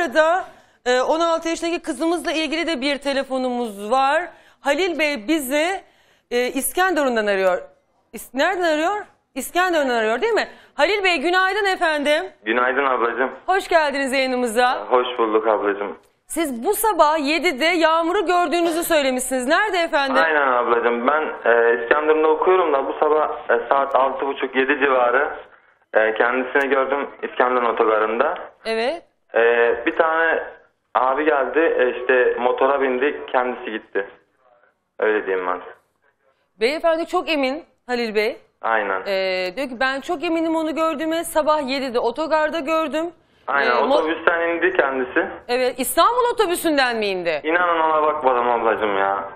arada 16 e, yaşındaki kızımızla ilgili de bir telefonumuz var. Halil Bey bizi e, İskenderun'dan arıyor. Nereden arıyor? İskenderun'dan arıyor değil mi? Halil Bey günaydın efendim. Günaydın ablacığım. Hoş geldiniz yayınımıza. Hoş bulduk ablacığım. Siz bu sabah 7'de yağmuru gördüğünüzü söylemişsiniz. Nerede efendim? Aynen ablacığım. Ben e, İskenderun'da okuyorum da bu sabah e, saat 6.30-7 civarı e, kendisini gördüm İskenderun otogarında. Evet. Ee, bir tane abi geldi e, işte motora bindi kendisi gitti. Öyle diyeyim ben. Beyefendi çok emin Halil Bey. Aynen. Ee, diyor ki ben çok eminim onu gördüğüme sabah 7'de otogarda gördüm. Aynen Ee, mo- otobüsten indi kendisi. Evet İstanbul otobüsünden mi indi? İnanın ona bakmadım ablacım ya.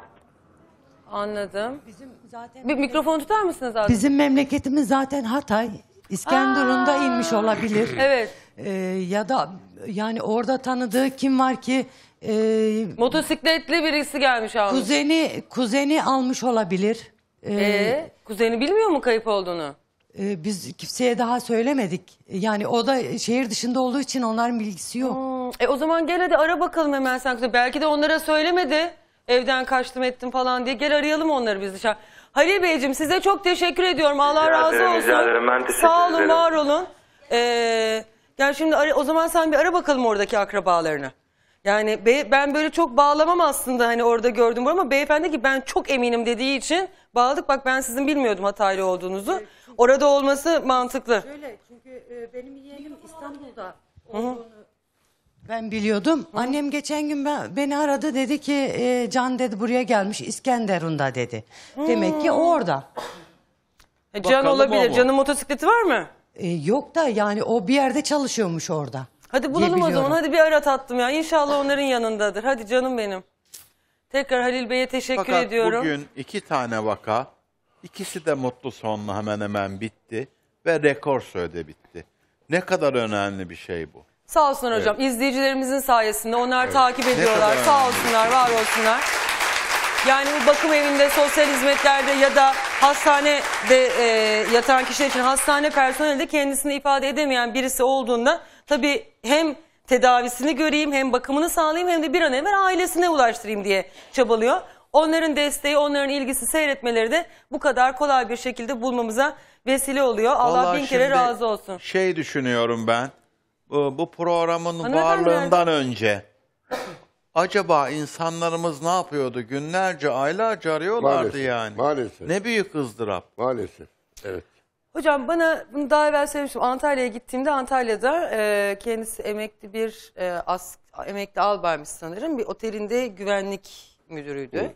Anladım. Bizim zaten Bir mikrofonu tutar mısınız abi? bizim memleketimiz zaten Hatay, İskenderun'da inmiş olabilir. Evet. Ee, ya da yani orada tanıdığı kim var ki e, Motosikletli birisi gelmiş almış. kuzeni kuzeni almış olabilir. E, e, kuzeni bilmiyor mu kayıp olduğunu? e, biz kimseye daha söylemedik. Yani o da şehir dışında olduğu için onların bilgisi yok. Hmm, E o zaman gel hadi ara bakalım hemen sen kuzeni. Belki de onlara söylemedi. Evden kaçtım ettim falan diye. Gel arayalım onları biz dışarı. Halil Beyciğim size çok teşekkür ediyorum. Allah Rica razı ederim, olsun. rica ederim. Ben teşekkür Sağ olun, ederim. var olun. Ee, yani şimdi o zaman sen bir ara bakalım oradaki akrabalarını. Yani be, ben böyle çok bağlamam aslında hani orada gördüm ama beyefendi ki ben çok eminim dediği için bağladık. Bak ben sizin bilmiyordum Hataylı olduğunuzu. Evet, çünkü, Orada olması mantıklı. Şöyle çünkü e, benim yeğenim İstanbul'da olduğunu Ben biliyordum. Hı. Annem geçen gün beni aradı dedi ki e, Can dedi buraya gelmiş İskenderun'da dedi. Hı. Demek ki orada. E, can Bakalım olabilir. Canın motosikleti var mı? E, yok da yani o bir yerde çalışıyormuş orada. Hadi bulalım o zaman. Hadi bir arat attım ya. İnşallah onların yanındadır. Hadi canım benim. Tekrar Halil Bey'e teşekkür Fakat ediyorum. bugün iki tane vaka, ikisi de mutlu sonla hemen hemen bitti ve rekor sürede bitti. Ne kadar önemli bir şey bu. Sağ olsunlar hocam. İzleyicilerimizin sayesinde onlar takip ediyorlar. Sağ olsunlar, var olsunlar. Yani bu bakım evinde, sosyal hizmetlerde ya da hastanede e, yatan kişiler için hastane personeli de kendisini ifade edemeyen birisi olduğunda tabii hem tedavisini göreyim hem bakımını sağlayayım hem de bir an evvel ailesine ulaştırayım diye çabalıyor. Onların desteği, onların ilgisi seyretmeleri de bu kadar kolay bir şekilde bulmamıza vesile oluyor. Allah Vallahi bin kere razı olsun. Şey düşünüyorum ben. Bu, programın Hanımefendi varlığından nerede? önce acaba insanlarımız ne yapıyordu? Günlerce, aylarca arıyorlardı maalesef, yani. Maalesef. Ne büyük ızdırap. Maalesef. Evet. Hocam bana bunu daha evvel söylemiştim. Antalya'ya gittiğimde Antalya'da e, kendisi emekli bir e, as, emekli albaymış sanırım. Bir otelinde güvenlik müdürüydü.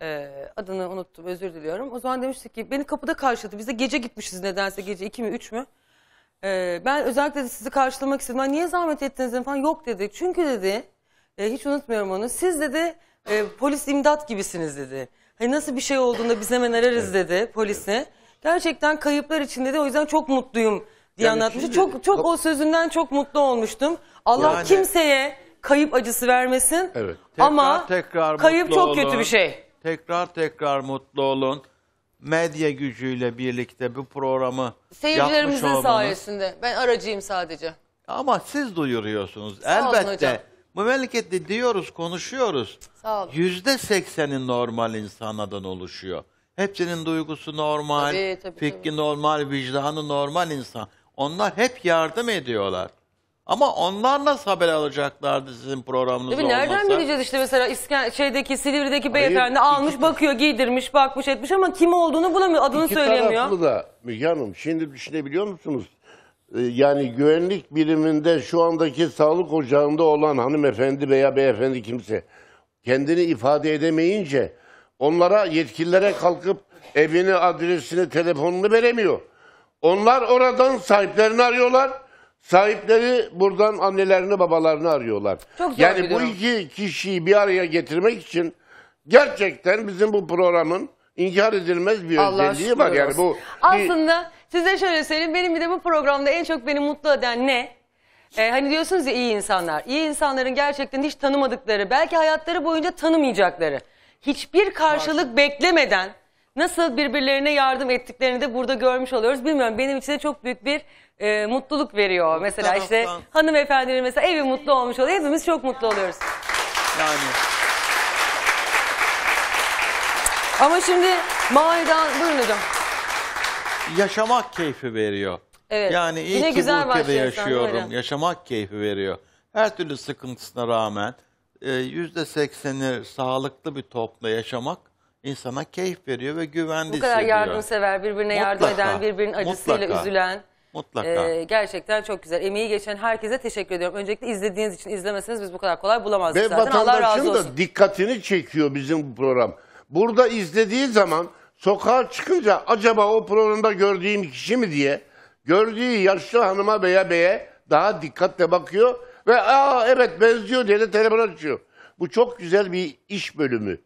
E, adını unuttum özür diliyorum. O zaman demiştik ki beni kapıda karşıladı. Biz de gece gitmişiz nedense gece iki mi üç mü? E, ben özellikle de sizi karşılamak istedim. Ben niye zahmet ettiniz falan yok dedi. Çünkü dedi e, hiç unutmuyorum onu. Siz dedi e, polis imdat gibisiniz dedi. Hani nasıl bir şey olduğunda biz hemen ararız dedi polisi. Gerçekten kayıplar içinde de o yüzden çok mutluyum diye Yani anlatmıştı. Çok çok o sözünden çok mutlu olmuştum. Allah Yani- kimseye kayıp acısı vermesin. Evet. Tekrar Ama tekrar kayıp mutlu çok kötü bir şey. Tekrar tekrar mutlu olun. Medya gücüyle birlikte bu programı yapmış Seyircilerimizin sayesinde. Ben aracıyım sadece. Ama siz duyuruyorsunuz. olun hocam. Elbette memlekette diyoruz, konuşuyoruz. Yüzde sekseni normal insanlardan oluşuyor. Hepsinin duygusu normal, Tabii, tabii, fikri tabii. normal, vicdanı normal insan. Onlar hep yardım ediyorlar. Ama onlar nasıl haber alacaklardı sizin programınız Tabii olmasa? nereden bileceğiz işte mesela İsken şeydeki Silivri'deki beyefendi almış taraf- bakıyor giydirmiş bakmış etmiş ama kim olduğunu bulamıyor adını söylemiyor. İki söyleyemiyor. taraflı da Müge Hanım şimdi düşünebiliyor musunuz? Ee, yani güvenlik biriminde şu andaki sağlık ocağında olan hanımefendi veya beyefendi kimse kendini ifade edemeyince onlara yetkililere kalkıp evini, adresini, telefonunu veremiyor. Onlar oradan sahiplerini arıyorlar. Sahipleri buradan annelerini, babalarını arıyorlar. Çok yani bu iki kişiyi bir araya getirmek için gerçekten bizim bu programın inkar edilmez bir Allah özelliği var. Yani bu Aslında bir... size şöyle söyleyeyim. Benim bir de bu programda en çok beni mutlu eden ne? Ee, hani diyorsunuz ya iyi insanlar. İyi insanların gerçekten hiç tanımadıkları, belki hayatları boyunca tanımayacakları. Hiçbir karşılık var. beklemeden nasıl birbirlerine yardım ettiklerini de burada görmüş oluyoruz. Bilmiyorum benim için de çok büyük bir e, mutluluk veriyor. Bu mesela taraftan. işte hanımefendinin mesela evi mutlu olmuş oluyor. Hepimiz çok mutlu oluyoruz. Yani... Ama şimdi maniden buyurun hocam. Yaşamak keyfi veriyor. Evet. Yani iyi Yine ki güzel bu ülkede yaşıyorum. öyle. Yaşamak keyfi veriyor. Her türlü sıkıntısına rağmen e, yüzde %80'i sağlıklı bir topla yaşamak insana keyif veriyor ve güvende Bu kadar hissediyor. yardımsever, birbirine yardım eden, birbirinin acısıyla mutlaka. üzülen. Mutlaka. e, gerçekten çok güzel. Emeği geçen herkese teşekkür ediyorum. Öncelikle izlediğiniz için izlemeseniz biz bu kadar kolay bulamazdık Ve zaten. Allah razı vatandaşın da dikkatini çekiyor bizim bu program. Burada izlediği zaman sokağa çıkınca acaba o programda gördüğüm kişi mi diye gördüğü yaşlı hanıma veya beye daha dikkatle bakıyor ve aa evet benziyor diye de telefon açıyor. Bu çok güzel bir iş bölümü.